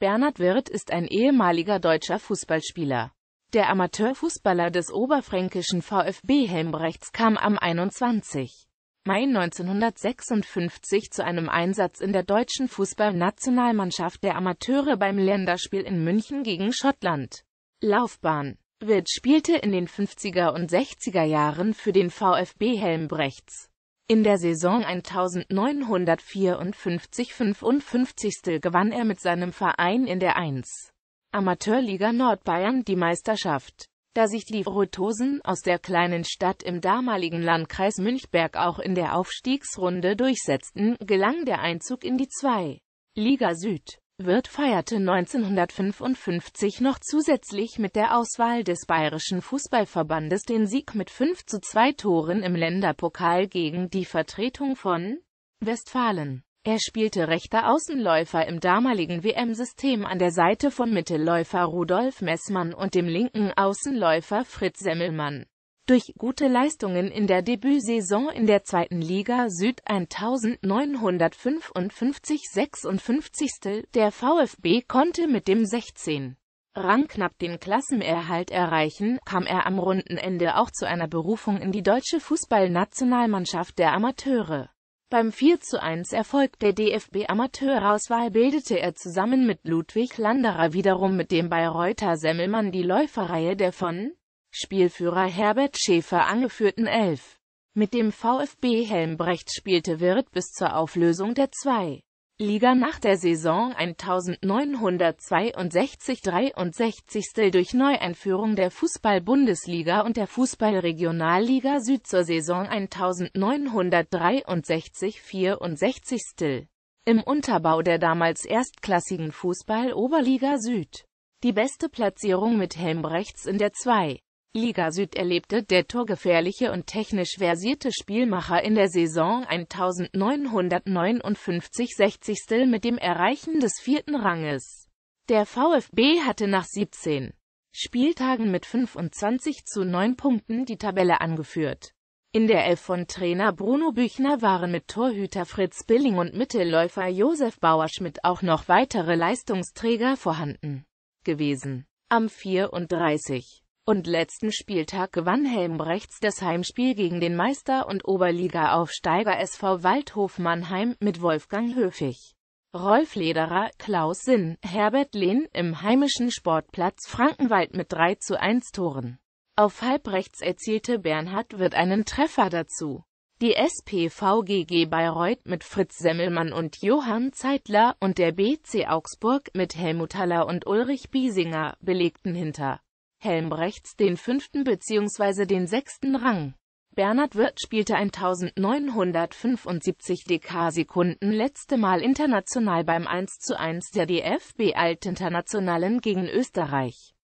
Bernhard Wirth ist ein ehemaliger deutscher Fußballspieler. Der Amateurfußballer des oberfränkischen VfB Helmbrechts kam am 21. Mai 1956 zu einem Einsatz in der deutschen Fußballnationalmannschaft der Amateure beim Länderspiel in München gegen Schottland. Laufbahn Wirth spielte in den 50er und 60er Jahren für den VfB Helmbrechts. In der Saison 1954-55 gewann er mit seinem Verein in der 1. Amateurliga Nordbayern die Meisterschaft. Da sich die Rotosen aus der kleinen Stadt im damaligen Landkreis Münchberg auch in der Aufstiegsrunde durchsetzten, gelang der Einzug in die 2. Liga Süd. Wirt feierte 1955 noch zusätzlich mit der Auswahl des Bayerischen Fußballverbandes den Sieg mit 5 zu 2 Toren im Länderpokal gegen die Vertretung von Westfalen. Er spielte rechter Außenläufer im damaligen WM-System an der Seite von Mittelläufer Rudolf Messmann und dem linken Außenläufer Fritz Semmelmann durch gute Leistungen in der Debütsaison in der zweiten Liga Süd 1955-56. Der VfB konnte mit dem 16. Rang knapp den Klassenerhalt erreichen, kam er am Rundenende auch zu einer Berufung in die deutsche Fußballnationalmannschaft der Amateure. Beim 4 zu 1 Erfolg der DFB-Amateurauswahl bildete er zusammen mit Ludwig Landerer wiederum mit dem Bayreuther Semmelmann die Läuferreihe der von Spielführer Herbert Schäfer angeführten Elf. Mit dem VfB Helmbrecht spielte Wirth bis zur Auflösung der 2. Liga nach der Saison 1962-63 durch Neueinführung der Fußball-Bundesliga und der Fußball-Regionalliga Süd zur Saison 1963-64. Im Unterbau der damals erstklassigen Fußball-Oberliga Süd. Die beste Platzierung mit Helmbrechts in der 2. Liga Süd erlebte der torgefährliche und technisch versierte Spielmacher in der Saison 1959 60. mit dem Erreichen des vierten Ranges. Der VfB hatte nach 17 Spieltagen mit 25 zu 9 Punkten die Tabelle angeführt. In der Elf von Trainer Bruno Büchner waren mit Torhüter Fritz Billing und Mittelläufer Josef Bauerschmidt auch noch weitere Leistungsträger vorhanden gewesen. Am 34 und letzten Spieltag gewann Helmbrechts das Heimspiel gegen den Meister- und Oberliga-Aufsteiger SV Waldhof Mannheim mit Wolfgang Höfig. Rolf Lederer, Klaus Sinn, Herbert Lehn im heimischen Sportplatz Frankenwald mit 3 zu 1 Toren. Auf halbrechts erzielte Bernhard wird einen Treffer dazu. Die SPVGG Bayreuth mit Fritz Semmelmann und Johann Zeitler und der BC Augsburg mit Helmut Haller und Ulrich Biesinger belegten hinter Helmbrechts den fünften bzw. den sechsten Rang. Bernhard Wirth spielte 1975 Dk-Sekunden letzte Mal international beim 1 zu 1 der DFB Alt Internationalen gegen Österreich.